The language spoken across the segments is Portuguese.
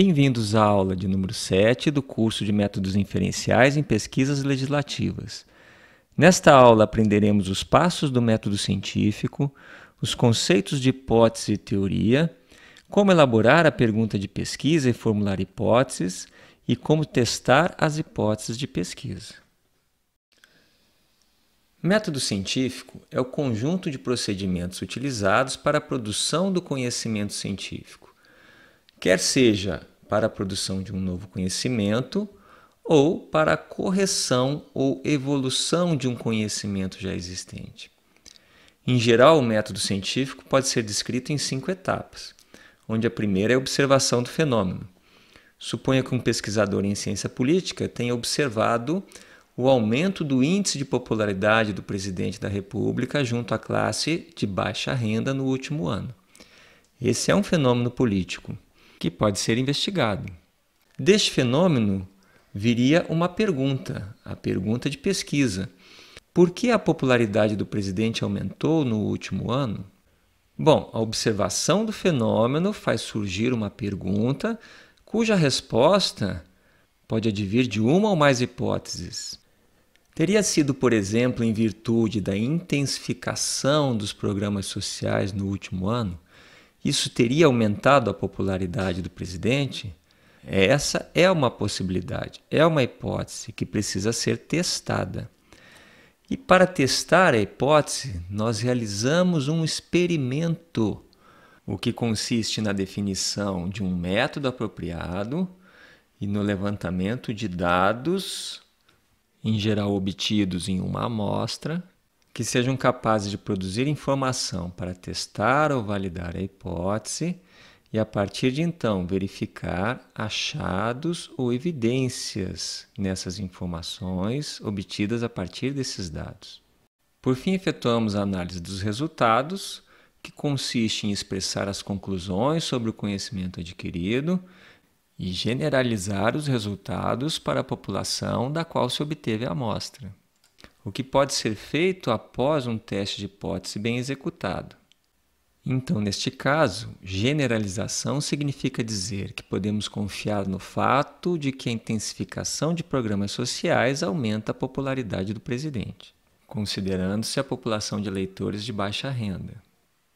Bem-vindos à aula de número 7 do curso de Métodos Inferenciais em Pesquisas Legislativas. Nesta aula aprenderemos os passos do método científico, os conceitos de hipótese e teoria, como elaborar a pergunta de pesquisa e formular hipóteses e como testar as hipóteses de pesquisa. Método científico é o conjunto de procedimentos utilizados para a produção do conhecimento científico quer seja para a produção de um novo conhecimento ou para a correção ou evolução de um conhecimento já existente. Em geral, o método científico pode ser descrito em cinco etapas, onde a primeira é a observação do fenômeno. Suponha que um pesquisador em ciência política tenha observado o aumento do índice de popularidade do presidente da República junto à classe de baixa renda no último ano. Esse é um fenômeno político que pode ser investigado. Deste fenômeno viria uma pergunta, a pergunta de pesquisa. Por que a popularidade do presidente aumentou no último ano? Bom, a observação do fenômeno faz surgir uma pergunta cuja resposta pode advir de uma ou mais hipóteses. Teria sido, por exemplo, em virtude da intensificação dos programas sociais no último ano? isso teria aumentado a popularidade do presidente? É, essa é uma possibilidade, é uma hipótese que precisa ser testada. E para testar a hipótese, nós realizamos um experimento, o que consiste na definição de um método apropriado e no levantamento de dados, em geral obtidos em uma amostra, que sejam capazes de produzir informação para testar ou validar a hipótese e, a partir de então, verificar achados ou evidências nessas informações obtidas a partir desses dados. Por fim, efetuamos a análise dos resultados, que consiste em expressar as conclusões sobre o conhecimento adquirido e generalizar os resultados para a população da qual se obteve a amostra o que pode ser feito após um teste de hipótese bem executado. Então, neste caso, generalização significa dizer que podemos confiar no fato de que a intensificação de programas sociais aumenta a popularidade do presidente, considerando-se a população de eleitores de baixa renda.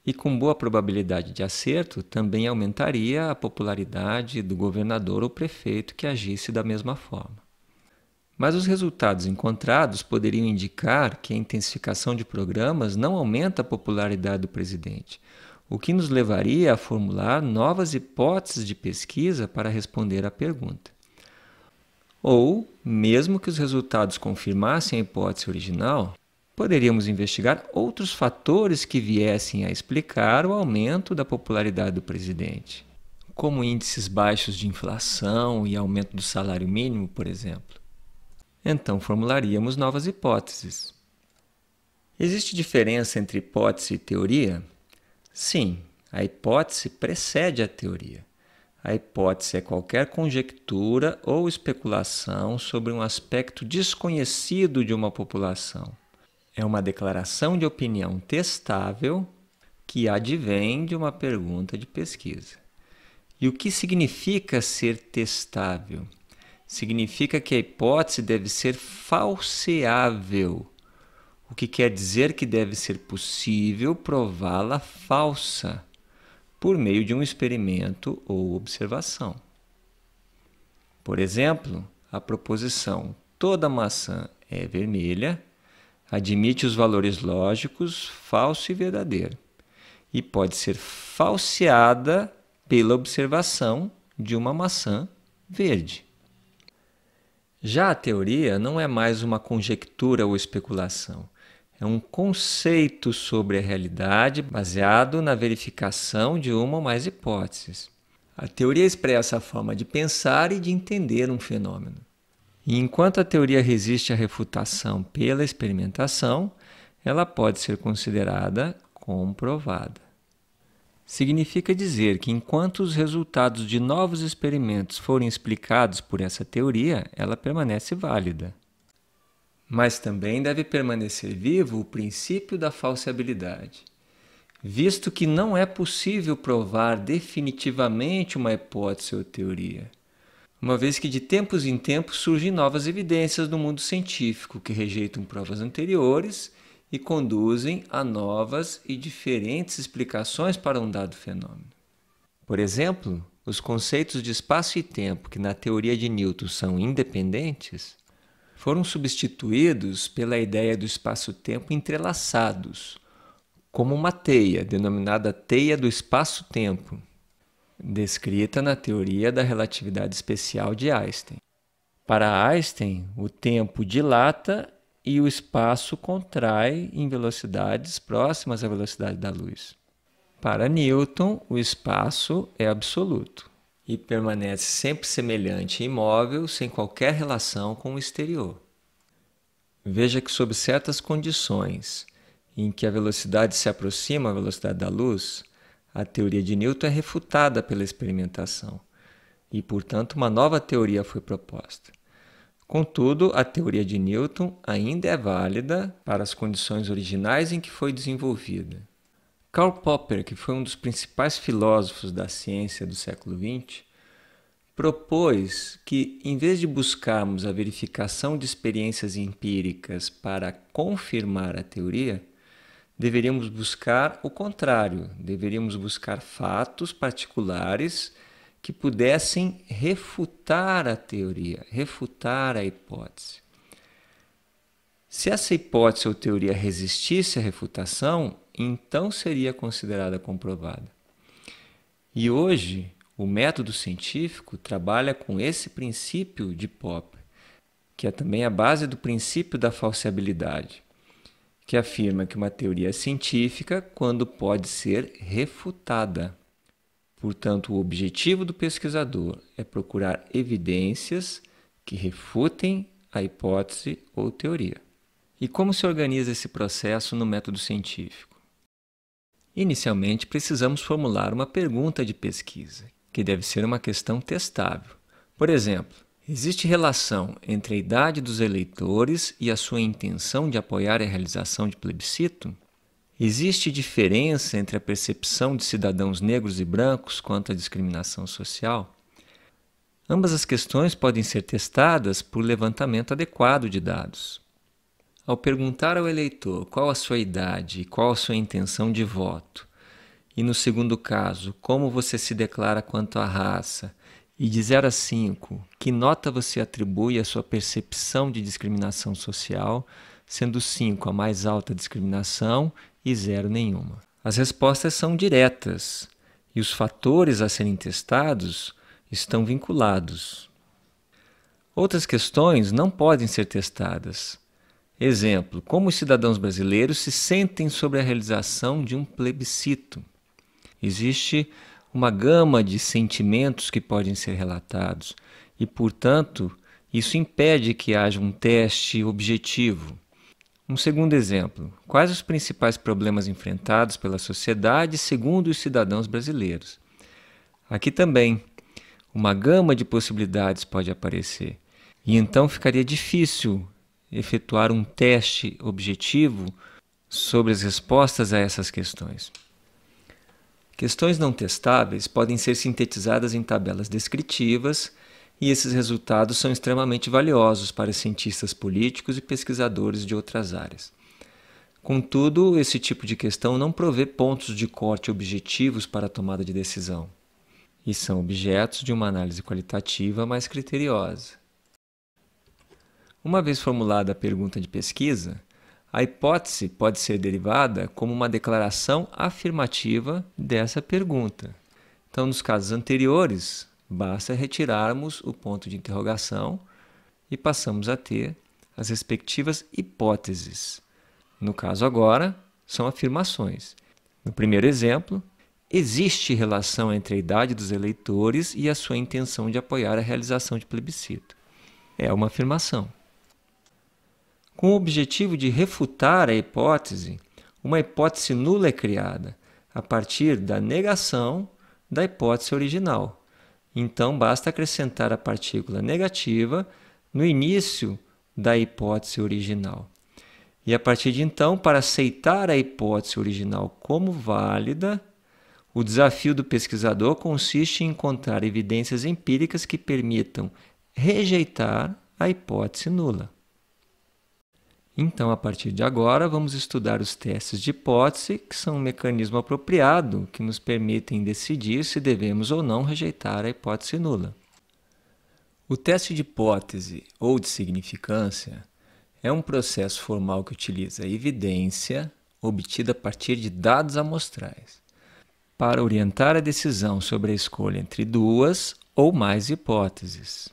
E com boa probabilidade de acerto, também aumentaria a popularidade do governador ou prefeito que agisse da mesma forma mas os resultados encontrados poderiam indicar que a intensificação de programas não aumenta a popularidade do presidente, o que nos levaria a formular novas hipóteses de pesquisa para responder à pergunta. Ou, mesmo que os resultados confirmassem a hipótese original, poderíamos investigar outros fatores que viessem a explicar o aumento da popularidade do presidente, como índices baixos de inflação e aumento do salário mínimo, por exemplo então formularíamos novas hipóteses. Existe diferença entre hipótese e teoria? Sim, a hipótese precede a teoria. A hipótese é qualquer conjectura ou especulação sobre um aspecto desconhecido de uma população. É uma declaração de opinião testável que advém de uma pergunta de pesquisa. E o que significa ser testável? significa que a hipótese deve ser falseável, o que quer dizer que deve ser possível prová-la falsa por meio de um experimento ou observação. Por exemplo, a proposição toda maçã é vermelha admite os valores lógicos falso e verdadeiro e pode ser falseada pela observação de uma maçã verde. Já a teoria não é mais uma conjectura ou especulação. É um conceito sobre a realidade baseado na verificação de uma ou mais hipóteses. A teoria expressa a forma de pensar e de entender um fenômeno. E enquanto a teoria resiste à refutação pela experimentação, ela pode ser considerada comprovada significa dizer que enquanto os resultados de novos experimentos forem explicados por essa teoria, ela permanece válida. Mas também deve permanecer vivo o princípio da falsibilidade, Visto que não é possível provar definitivamente uma hipótese ou teoria, uma vez que de tempos em tempos surgem novas evidências no mundo científico que rejeitam provas anteriores e conduzem a novas e diferentes explicações para um dado fenômeno. Por exemplo, os conceitos de espaço e tempo, que na teoria de Newton são independentes, foram substituídos pela ideia do espaço-tempo entrelaçados, como uma teia, denominada teia do espaço-tempo, descrita na teoria da relatividade especial de Einstein. Para Einstein, o tempo dilata e o espaço contrai em velocidades próximas à velocidade da luz. Para Newton, o espaço é absoluto e permanece sempre semelhante e imóvel, sem qualquer relação com o exterior. Veja que, sob certas condições em que a velocidade se aproxima à velocidade da luz, a teoria de Newton é refutada pela experimentação e, portanto, uma nova teoria foi proposta. Contudo, a teoria de Newton ainda é válida para as condições originais em que foi desenvolvida. Karl Popper, que foi um dos principais filósofos da ciência do século XX, propôs que, em vez de buscarmos a verificação de experiências empíricas para confirmar a teoria, deveríamos buscar o contrário, deveríamos buscar fatos particulares que pudessem refutar a teoria, refutar a hipótese. Se essa hipótese ou teoria resistisse à refutação, então seria considerada comprovada. E hoje, o método científico trabalha com esse princípio de Popper, que é também a base do princípio da falsibilidade, que afirma que uma teoria é científica quando pode ser refutada. Portanto, o objetivo do pesquisador é procurar evidências que refutem a hipótese ou teoria. E como se organiza esse processo no método científico? Inicialmente, precisamos formular uma pergunta de pesquisa, que deve ser uma questão testável. Por exemplo, existe relação entre a idade dos eleitores e a sua intenção de apoiar a realização de plebiscito? Existe diferença entre a percepção de cidadãos negros e brancos quanto à discriminação social? Ambas as questões podem ser testadas por levantamento adequado de dados. Ao perguntar ao eleitor qual a sua idade e qual a sua intenção de voto, e no segundo caso, como você se declara quanto à raça, e de 0 a 5, que nota você atribui à sua percepção de discriminação social, sendo 5 a mais alta discriminação e zero nenhuma. As respostas são diretas e os fatores a serem testados estão vinculados. Outras questões não podem ser testadas. Exemplo: como os cidadãos brasileiros se sentem sobre a realização de um plebiscito? Existe uma gama de sentimentos que podem ser relatados e, portanto, isso impede que haja um teste objetivo. Um segundo exemplo: quais os principais problemas enfrentados pela sociedade segundo os cidadãos brasileiros? Aqui também, uma gama de possibilidades pode aparecer, e então ficaria difícil efetuar um teste objetivo sobre as respostas a essas questões. Questões não testáveis podem ser sintetizadas em tabelas descritivas e esses resultados são extremamente valiosos para cientistas políticos e pesquisadores de outras áreas. Contudo, esse tipo de questão não provê pontos de corte objetivos para a tomada de decisão, e são objetos de uma análise qualitativa mais criteriosa. Uma vez formulada a pergunta de pesquisa, a hipótese pode ser derivada como uma declaração afirmativa dessa pergunta. Então, nos casos anteriores, Basta retirarmos o ponto de interrogação e passamos a ter as respectivas hipóteses. No caso agora, são afirmações. No primeiro exemplo, existe relação entre a idade dos eleitores e a sua intenção de apoiar a realização de plebiscito. É uma afirmação. Com o objetivo de refutar a hipótese, uma hipótese nula é criada a partir da negação da hipótese original. Então, basta acrescentar a partícula negativa no início da hipótese original. E a partir de então, para aceitar a hipótese original como válida, o desafio do pesquisador consiste em encontrar evidências empíricas que permitam rejeitar a hipótese nula. Então, a partir de agora, vamos estudar os testes de hipótese, que são um mecanismo apropriado que nos permitem decidir se devemos ou não rejeitar a hipótese nula. O teste de hipótese ou de significância é um processo formal que utiliza evidência obtida a partir de dados amostrais para orientar a decisão sobre a escolha entre duas ou mais hipóteses.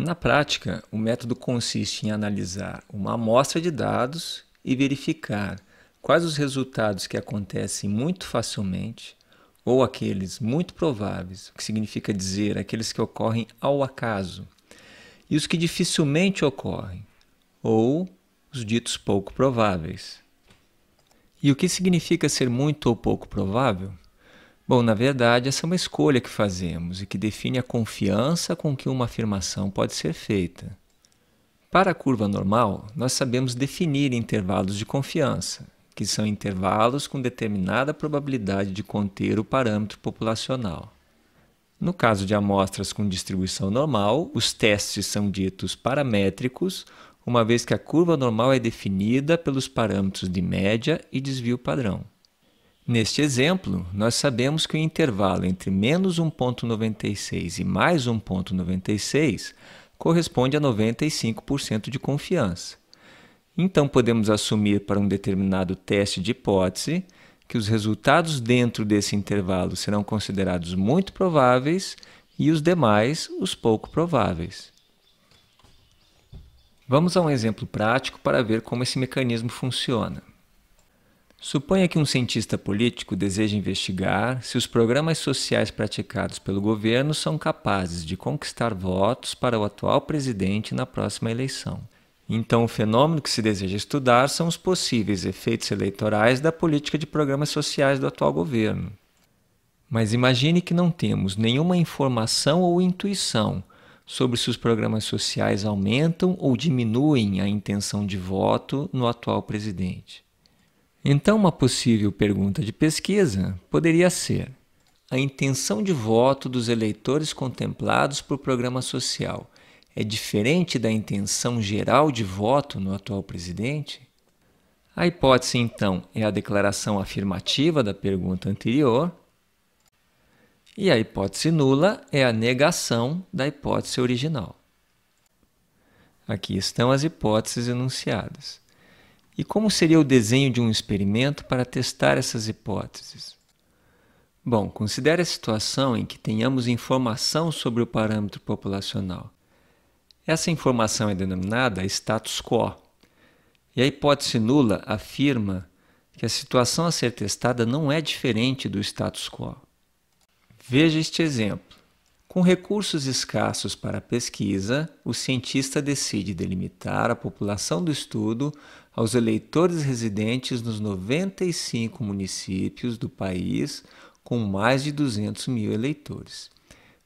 Na prática, o método consiste em analisar uma amostra de dados e verificar quais os resultados que acontecem muito facilmente ou aqueles muito prováveis, o que significa dizer aqueles que ocorrem ao acaso, e os que dificilmente ocorrem, ou os ditos pouco prováveis. E o que significa ser muito ou pouco provável? Bom, na verdade, essa é uma escolha que fazemos e que define a confiança com que uma afirmação pode ser feita. Para a curva normal, nós sabemos definir intervalos de confiança, que são intervalos com determinada probabilidade de conter o parâmetro populacional. No caso de amostras com distribuição normal, os testes são ditos paramétricos, uma vez que a curva normal é definida pelos parâmetros de média e desvio padrão. Neste exemplo, nós sabemos que o intervalo entre menos 1,96 e mais 1,96 corresponde a 95% de confiança. Então, podemos assumir para um determinado teste de hipótese que os resultados dentro desse intervalo serão considerados muito prováveis e os demais os pouco prováveis. Vamos a um exemplo prático para ver como esse mecanismo funciona. Suponha que um cientista político deseja investigar se os programas sociais praticados pelo governo são capazes de conquistar votos para o atual presidente na próxima eleição. Então, o fenômeno que se deseja estudar são os possíveis efeitos eleitorais da política de programas sociais do atual governo. Mas imagine que não temos nenhuma informação ou intuição sobre se os programas sociais aumentam ou diminuem a intenção de voto no atual presidente. Então, uma possível pergunta de pesquisa poderia ser: a intenção de voto dos eleitores contemplados por programa social é diferente da intenção geral de voto no atual presidente? A hipótese, então, é a declaração afirmativa da pergunta anterior, e a hipótese nula é a negação da hipótese original. Aqui estão as hipóteses enunciadas. E como seria o desenho de um experimento para testar essas hipóteses? Bom, considere a situação em que tenhamos informação sobre o parâmetro populacional. Essa informação é denominada status quo, e a hipótese nula afirma que a situação a ser testada não é diferente do status quo. Veja este exemplo. Com recursos escassos para a pesquisa, o cientista decide delimitar a população do estudo aos eleitores residentes nos 95 municípios do país com mais de 200 mil eleitores.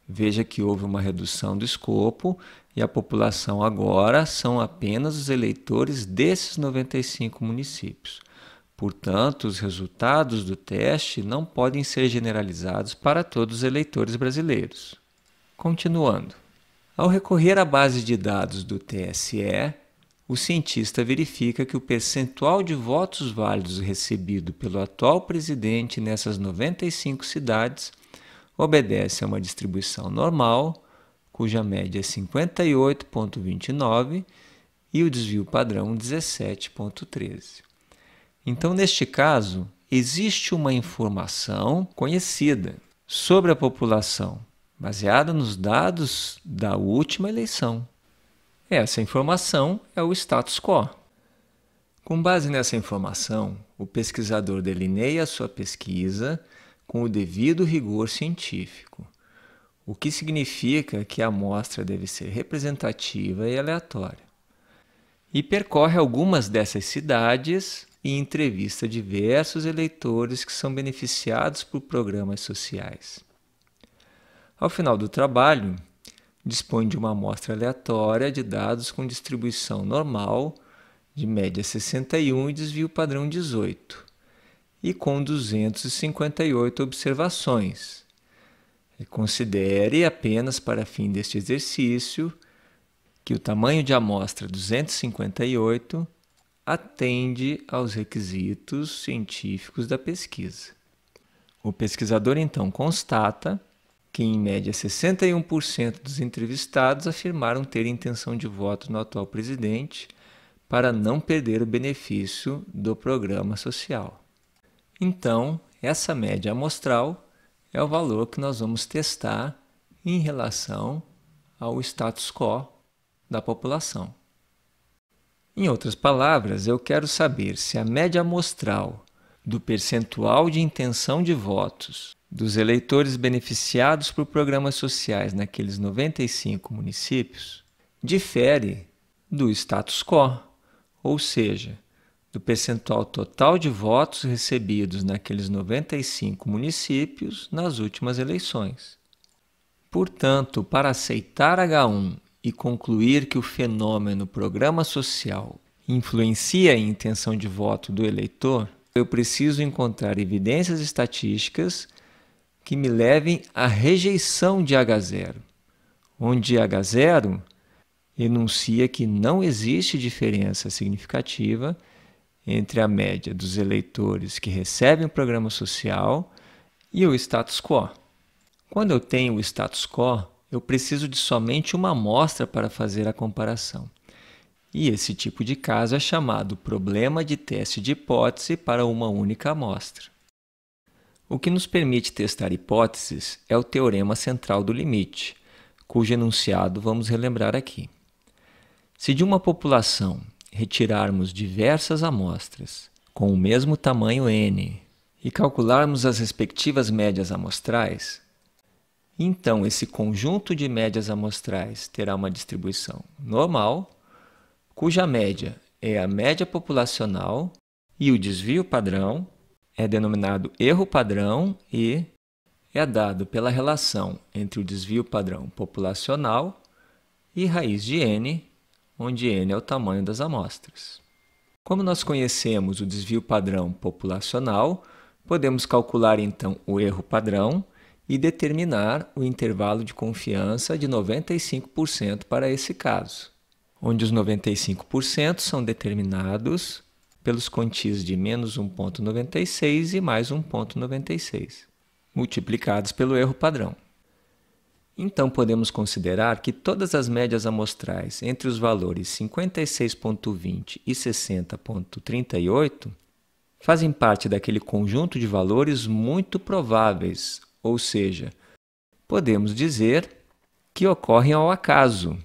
Veja que houve uma redução do escopo e a população agora são apenas os eleitores desses 95 municípios. Portanto, os resultados do teste não podem ser generalizados para todos os eleitores brasileiros. Continuando. Ao recorrer à base de dados do TSE, o cientista verifica que o percentual de votos válidos recebido pelo atual presidente nessas 95 cidades obedece a uma distribuição normal, cuja média é 58,29 e o desvio padrão 17,13. Então, neste caso, existe uma informação conhecida sobre a população, baseada nos dados da última eleição. Essa informação é o status quo. Com base nessa informação, o pesquisador delineia sua pesquisa com o devido rigor científico, o que significa que a amostra deve ser representativa e aleatória. E percorre algumas dessas cidades e entrevista diversos eleitores que são beneficiados por programas sociais. Ao final do trabalho, dispõe de uma amostra aleatória de dados com distribuição normal, de média 61 e desvio padrão 18, e com 258 observações. E considere apenas para fim deste exercício que o tamanho de amostra 258 atende aos requisitos científicos da pesquisa. O pesquisador então constata que em média 61% dos entrevistados afirmaram ter intenção de voto no atual presidente para não perder o benefício do programa social. Então, essa média amostral é o valor que nós vamos testar em relação ao status quo da população. Em outras palavras, eu quero saber se a média amostral do percentual de intenção de votos dos eleitores beneficiados por programas sociais naqueles 95 municípios difere do status quo, ou seja, do percentual total de votos recebidos naqueles 95 municípios nas últimas eleições. Portanto, para aceitar H1 e concluir que o fenômeno programa social influencia a intenção de voto do eleitor, eu preciso encontrar evidências estatísticas que me levem à rejeição de H0, onde H0 enuncia que não existe diferença significativa entre a média dos eleitores que recebem o programa social e o status quo. Quando eu tenho o status quo, eu preciso de somente uma amostra para fazer a comparação. E esse tipo de caso é chamado problema de teste de hipótese para uma única amostra. O que nos permite testar hipóteses é o teorema central do limite, cujo enunciado vamos relembrar aqui. Se de uma população retirarmos diversas amostras com o mesmo tamanho n e calcularmos as respectivas médias amostrais, então esse conjunto de médias amostrais terá uma distribuição normal, cuja média é a média populacional e o desvio padrão é denominado erro padrão e é dado pela relação entre o desvio padrão populacional e raiz de n, onde n é o tamanho das amostras. Como nós conhecemos o desvio padrão populacional, podemos calcular então o erro padrão e determinar o intervalo de confiança de 95% para esse caso, onde os 95% são determinados pelos quantias de menos 1,96 e mais 1,96, multiplicados pelo erro padrão. Então podemos considerar que todas as médias amostrais entre os valores 56,20 e 60,38 fazem parte daquele conjunto de valores muito prováveis, ou seja, podemos dizer que ocorrem ao acaso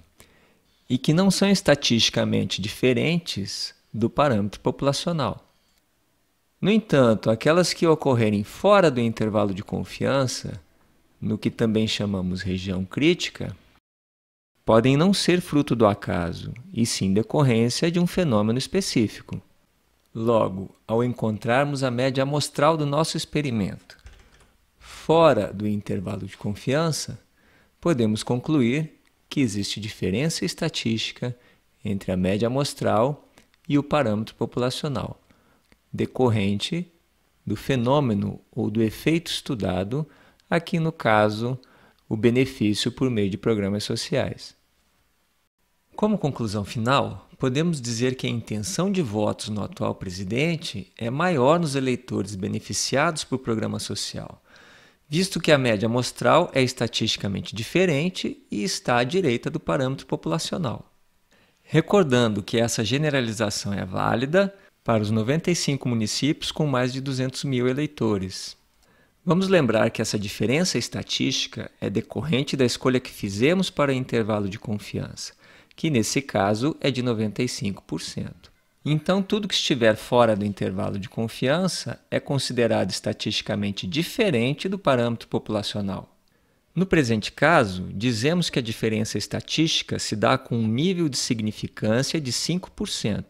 e que não são estatisticamente diferentes do parâmetro populacional. No entanto, aquelas que ocorrerem fora do intervalo de confiança, no que também chamamos região crítica, podem não ser fruto do acaso, e sim decorrência de um fenômeno específico. Logo, ao encontrarmos a média amostral do nosso experimento fora do intervalo de confiança, podemos concluir que existe diferença estatística entre a média amostral e o parâmetro populacional, decorrente do fenômeno ou do efeito estudado, aqui no caso, o benefício por meio de programas sociais. Como conclusão final, podemos dizer que a intenção de votos no atual presidente é maior nos eleitores beneficiados por programa social, visto que a média amostral é estatisticamente diferente e está à direita do parâmetro populacional. Recordando que essa generalização é válida para os 95 municípios com mais de 200 mil eleitores. Vamos lembrar que essa diferença estatística é decorrente da escolha que fizemos para o intervalo de confiança, que nesse caso é de 95%. Então, tudo que estiver fora do intervalo de confiança é considerado estatisticamente diferente do parâmetro populacional. No presente caso, dizemos que a diferença estatística se dá com um nível de significância de 5%,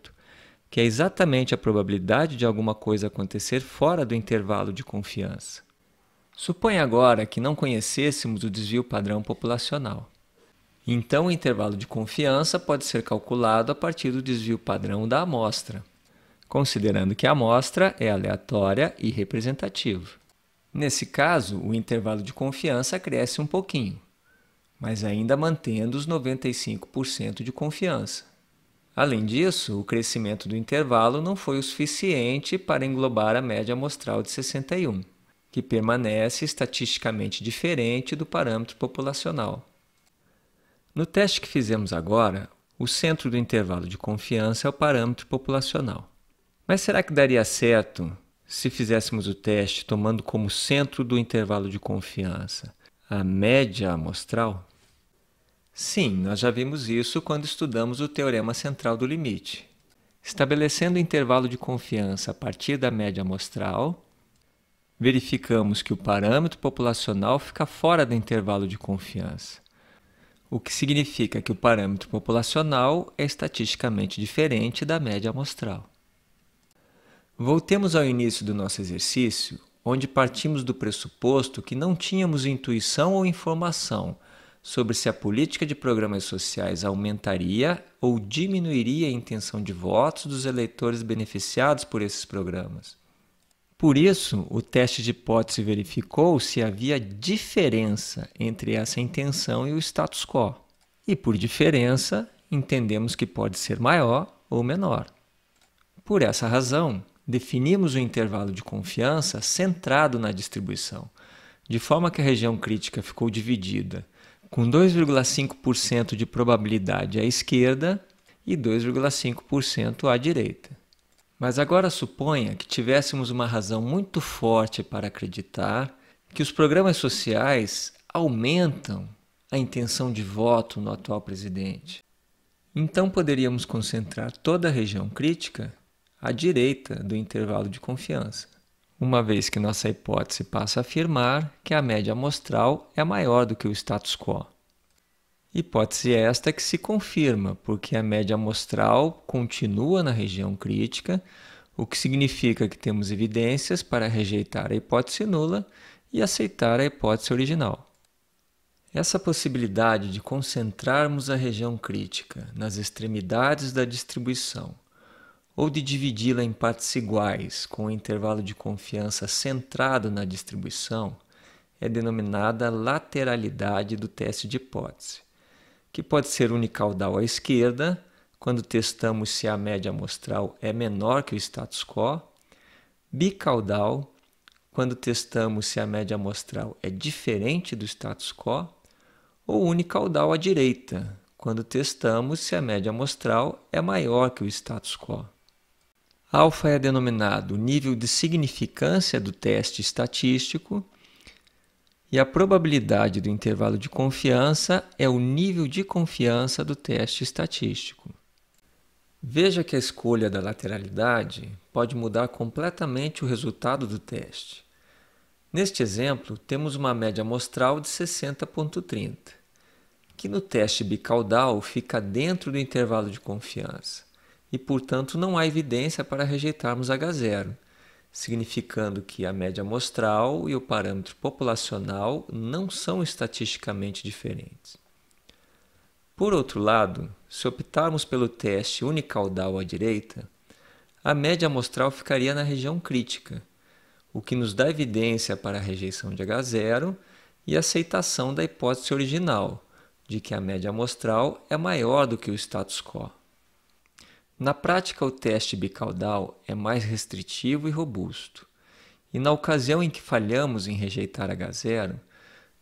que é exatamente a probabilidade de alguma coisa acontecer fora do intervalo de confiança. Suponha agora que não conhecêssemos o desvio padrão populacional. Então, o intervalo de confiança pode ser calculado a partir do desvio padrão da amostra, considerando que a amostra é aleatória e representativa. Nesse caso, o intervalo de confiança cresce um pouquinho, mas ainda mantendo os 95% de confiança. Além disso, o crescimento do intervalo não foi o suficiente para englobar a média amostral de 61, que permanece estatisticamente diferente do parâmetro populacional. No teste que fizemos agora, o centro do intervalo de confiança é o parâmetro populacional. Mas será que daria certo se fizéssemos o teste tomando como centro do intervalo de confiança a média amostral? Sim, nós já vimos isso quando estudamos o teorema central do limite. Estabelecendo o intervalo de confiança a partir da média amostral, verificamos que o parâmetro populacional fica fora do intervalo de confiança, o que significa que o parâmetro populacional é estatisticamente diferente da média amostral. Voltemos ao início do nosso exercício, onde partimos do pressuposto que não tínhamos intuição ou informação sobre se a política de programas sociais aumentaria ou diminuiria a intenção de votos dos eleitores beneficiados por esses programas. Por isso, o teste de hipótese verificou se havia diferença entre essa intenção e o status quo. E por diferença, entendemos que pode ser maior ou menor. Por essa razão, definimos o intervalo de confiança centrado na distribuição, de forma que a região crítica ficou dividida, com 2,5% de probabilidade à esquerda e 2,5% à direita. Mas agora suponha que tivéssemos uma razão muito forte para acreditar que os programas sociais aumentam a intenção de voto no atual presidente. Então poderíamos concentrar toda a região crítica à direita do intervalo de confiança, uma vez que nossa hipótese passa a afirmar que a média amostral é maior do que o status quo. Hipótese esta que se confirma, porque a média amostral continua na região crítica, o que significa que temos evidências para rejeitar a hipótese nula e aceitar a hipótese original. Essa possibilidade de concentrarmos a região crítica nas extremidades da distribuição ou de dividi-la em partes iguais, com um intervalo de confiança centrado na distribuição, é denominada lateralidade do teste de hipótese, que pode ser unicaudal à esquerda, quando testamos se a média amostral é menor que o status quo, bicaudal, quando testamos se a média amostral é diferente do status quo, ou unicaudal à direita, quando testamos se a média amostral é maior que o status quo. Alfa é denominado nível de significância do teste estatístico e a probabilidade do intervalo de confiança é o nível de confiança do teste estatístico. Veja que a escolha da lateralidade pode mudar completamente o resultado do teste. Neste exemplo, temos uma média amostral de 60,30, que no teste bicaudal fica dentro do intervalo de confiança e, portanto, não há evidência para rejeitarmos H0, significando que a média amostral e o parâmetro populacional não são estatisticamente diferentes. Por outro lado, se optarmos pelo teste unicaudal à direita, a média amostral ficaria na região crítica, o que nos dá evidência para a rejeição de H0 e aceitação da hipótese original, de que a média amostral é maior do que o status quo. Na prática, o teste bicaudal é mais restritivo e robusto, e na ocasião em que falhamos em rejeitar H0,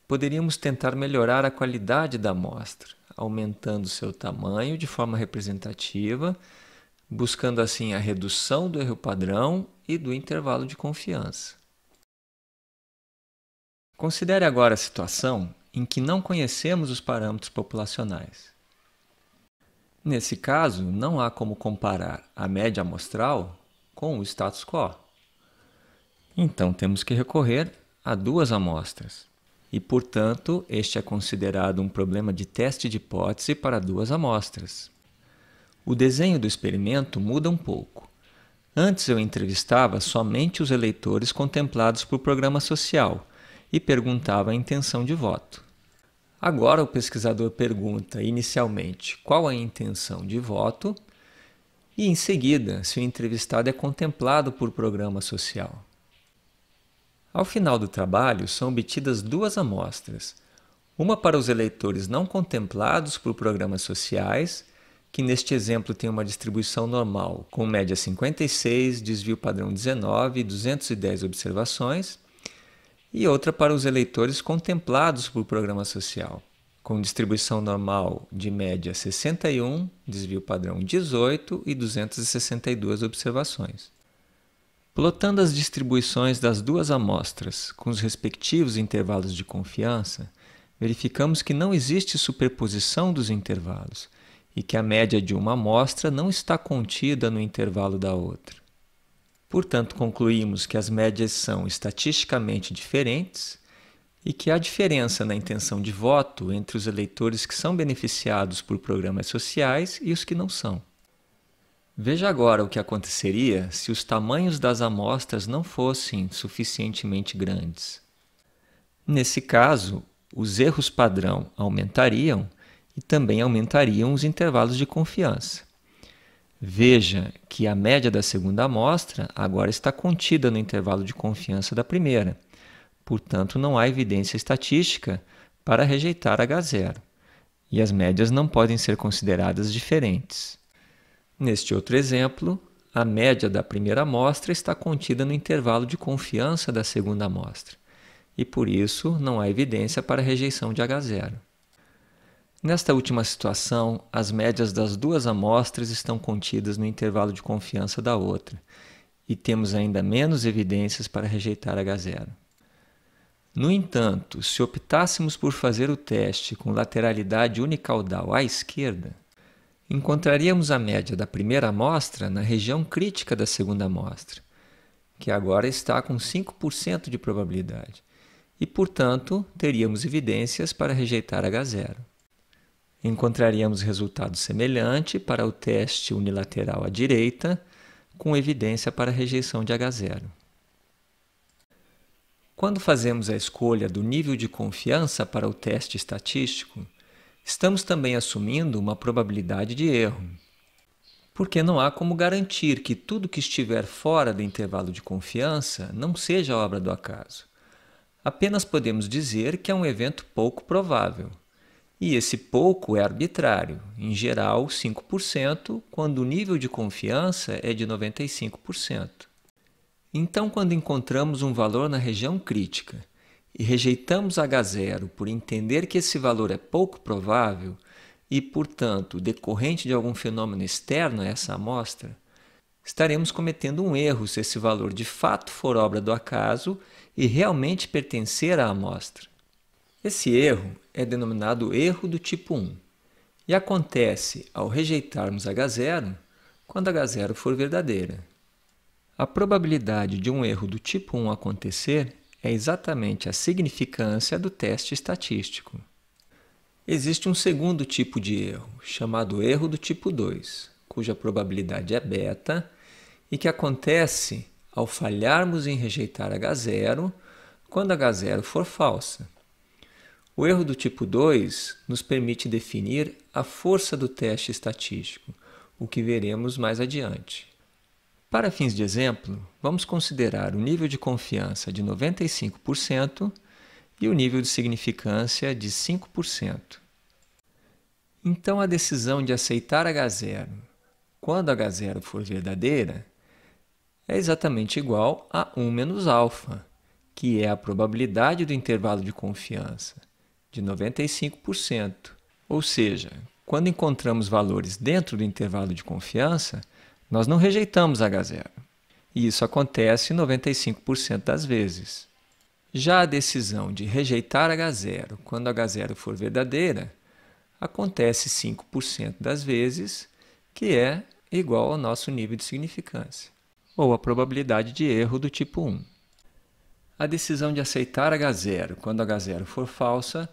poderíamos tentar melhorar a qualidade da amostra, aumentando seu tamanho de forma representativa, buscando assim a redução do erro padrão e do intervalo de confiança. Considere agora a situação em que não conhecemos os parâmetros populacionais. Nesse caso, não há como comparar a média amostral com o status quo. Então temos que recorrer a duas amostras. E, portanto, este é considerado um problema de teste de hipótese para duas amostras. O desenho do experimento muda um pouco. Antes eu entrevistava somente os eleitores contemplados por programa social e perguntava a intenção de voto. Agora o pesquisador pergunta inicialmente qual a intenção de voto e em seguida se o entrevistado é contemplado por programa social. Ao final do trabalho são obtidas duas amostras, uma para os eleitores não contemplados por programas sociais, que neste exemplo tem uma distribuição normal, com média 56, desvio padrão 19 e 210 observações, e outra para os eleitores contemplados por programa social, com distribuição normal de média 61, desvio padrão 18 e 262 observações. Plotando as distribuições das duas amostras com os respectivos intervalos de confiança, verificamos que não existe superposição dos intervalos e que a média de uma amostra não está contida no intervalo da outra. Portanto, concluímos que as médias são estatisticamente diferentes e que há diferença na intenção de voto entre os eleitores que são beneficiados por programas sociais e os que não são. Veja agora o que aconteceria se os tamanhos das amostras não fossem suficientemente grandes. Nesse caso, os erros padrão aumentariam e também aumentariam os intervalos de confiança. Veja que a média da segunda amostra agora está contida no intervalo de confiança da primeira. Portanto, não há evidência estatística para rejeitar H0, e as médias não podem ser consideradas diferentes. Neste outro exemplo, a média da primeira amostra está contida no intervalo de confiança da segunda amostra, e por isso não há evidência para rejeição de H0. Nesta última situação, as médias das duas amostras estão contidas no intervalo de confiança da outra, e temos ainda menos evidências para rejeitar H0. No entanto, se optássemos por fazer o teste com lateralidade unicaudal à esquerda, encontraríamos a média da primeira amostra na região crítica da segunda amostra, que agora está com 5% de probabilidade, e, portanto, teríamos evidências para rejeitar H0 encontraríamos resultado semelhante para o teste unilateral à direita, com evidência para rejeição de H0. Quando fazemos a escolha do nível de confiança para o teste estatístico, estamos também assumindo uma probabilidade de erro, porque não há como garantir que tudo que estiver fora do intervalo de confiança não seja obra do acaso. Apenas podemos dizer que é um evento pouco provável e esse pouco é arbitrário, em geral 5%, quando o nível de confiança é de 95%. Então, quando encontramos um valor na região crítica e rejeitamos H0 por entender que esse valor é pouco provável e, portanto, decorrente de algum fenômeno externo a essa amostra, estaremos cometendo um erro se esse valor de fato for obra do acaso e realmente pertencer à amostra. Esse erro é denominado erro do tipo 1 e acontece ao rejeitarmos H0 quando H0 for verdadeira. A probabilidade de um erro do tipo 1 acontecer é exatamente a significância do teste estatístico. Existe um segundo tipo de erro, chamado erro do tipo 2, cuja probabilidade é beta e que acontece ao falharmos em rejeitar H0 quando H0 for falsa. O erro do tipo 2 nos permite definir a força do teste estatístico, o que veremos mais adiante. Para fins de exemplo, vamos considerar o nível de confiança de 95% e o nível de significância de 5%. Então, a decisão de aceitar H0 quando H0 for verdadeira é exatamente igual a 1 menos alfa, que é a probabilidade do intervalo de confiança de 95%. Ou seja, quando encontramos valores dentro do intervalo de confiança, nós não rejeitamos H0. E isso acontece 95% das vezes. Já a decisão de rejeitar H0 quando H0 for verdadeira acontece 5% das vezes, que é igual ao nosso nível de significância, ou a probabilidade de erro do tipo 1. A decisão de aceitar H0 quando H0 for falsa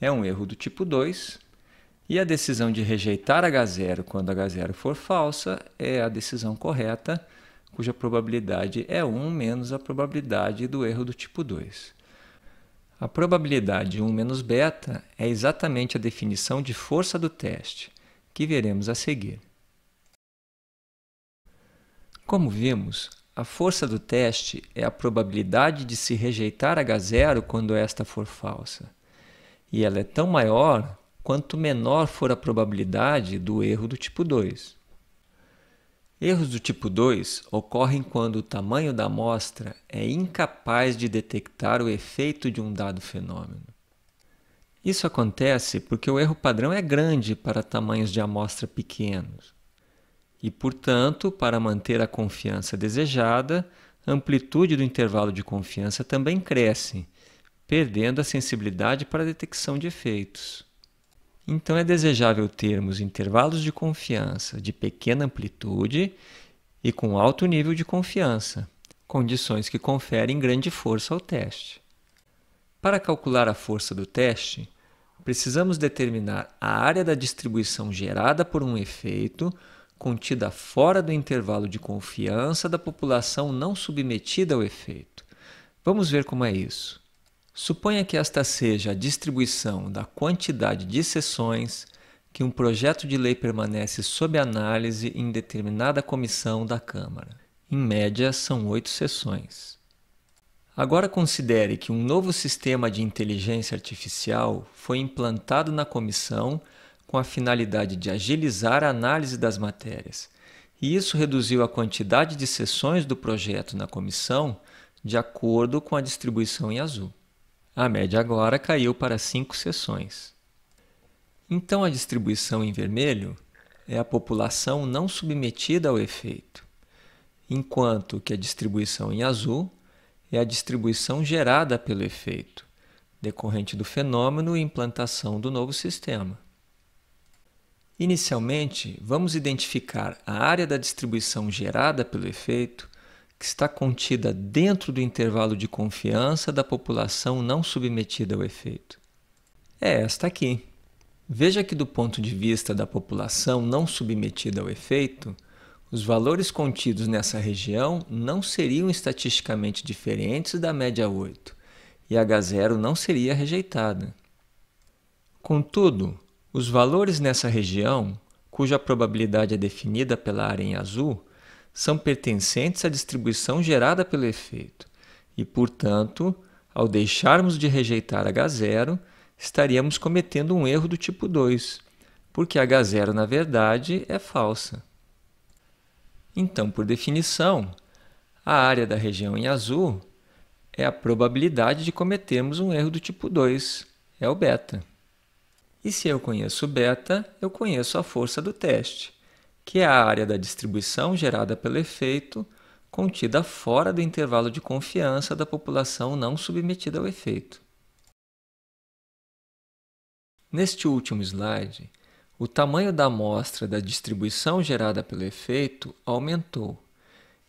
é um erro do tipo 2, e a decisão de rejeitar H0 quando H0 for falsa é a decisão correta, cuja probabilidade é 1 menos a probabilidade do erro do tipo 2. A probabilidade 1 menos beta é exatamente a definição de força do teste, que veremos a seguir. Como vimos, a força do teste é a probabilidade de se rejeitar H0 quando esta for falsa. E ela é tão maior quanto menor for a probabilidade do erro do tipo 2. Erros do tipo 2 ocorrem quando o tamanho da amostra é incapaz de detectar o efeito de um dado fenômeno. Isso acontece porque o erro padrão é grande para tamanhos de amostra pequenos e, portanto, para manter a confiança desejada, a amplitude do intervalo de confiança também cresce, perdendo a sensibilidade para a detecção de efeitos. Então, é desejável termos intervalos de confiança de pequena amplitude e com alto nível de confiança, condições que conferem grande força ao teste. Para calcular a força do teste, precisamos determinar a área da distribuição gerada por um efeito contida fora do intervalo de confiança da população não submetida ao efeito. Vamos ver como é isso. Suponha que esta seja a distribuição da quantidade de sessões que um projeto de lei permanece sob análise em determinada comissão da Câmara. Em média, são oito sessões. Agora considere que um novo sistema de inteligência artificial foi implantado na comissão com a finalidade de agilizar a análise das matérias, e isso reduziu a quantidade de sessões do projeto na comissão de acordo com a distribuição em azul. A média agora caiu para cinco sessões. Então, a distribuição em vermelho é a população não submetida ao efeito, enquanto que a distribuição em azul é a distribuição gerada pelo efeito, decorrente do fenômeno e implantação do novo sistema. Inicialmente, vamos identificar a área da distribuição gerada pelo efeito que está contida dentro do intervalo de confiança da população não submetida ao efeito. É esta aqui. Veja que, do ponto de vista da população não submetida ao efeito, os valores contidos nessa região não seriam estatisticamente diferentes da média 8 e H0 não seria rejeitada. Contudo, os valores nessa região, cuja probabilidade é definida pela área em azul, são pertencentes à distribuição gerada pelo efeito e, portanto, ao deixarmos de rejeitar H0, estaríamos cometendo um erro do tipo 2, porque H0 na verdade é falsa. Então, por definição, a área da região em azul é a probabilidade de cometermos um erro do tipo 2, é o beta. E se eu conheço beta, eu conheço a força do teste, que é a área da distribuição gerada pelo efeito contida fora do intervalo de confiança da população não submetida ao efeito. Neste último slide, o tamanho da amostra da distribuição gerada pelo efeito aumentou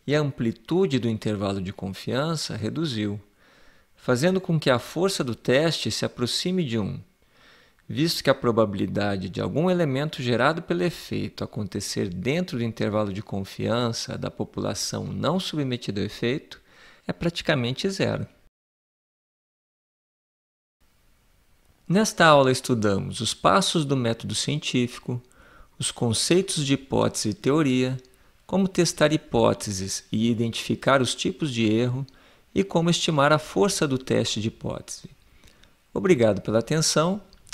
e a amplitude do intervalo de confiança reduziu, fazendo com que a força do teste se aproxime de 1 visto que a probabilidade de algum elemento gerado pelo efeito acontecer dentro do intervalo de confiança da população não submetida ao efeito é praticamente zero. Nesta aula estudamos os passos do método científico, os conceitos de hipótese e teoria, como testar hipóteses e identificar os tipos de erro e como estimar a força do teste de hipótese. Obrigado pela atenção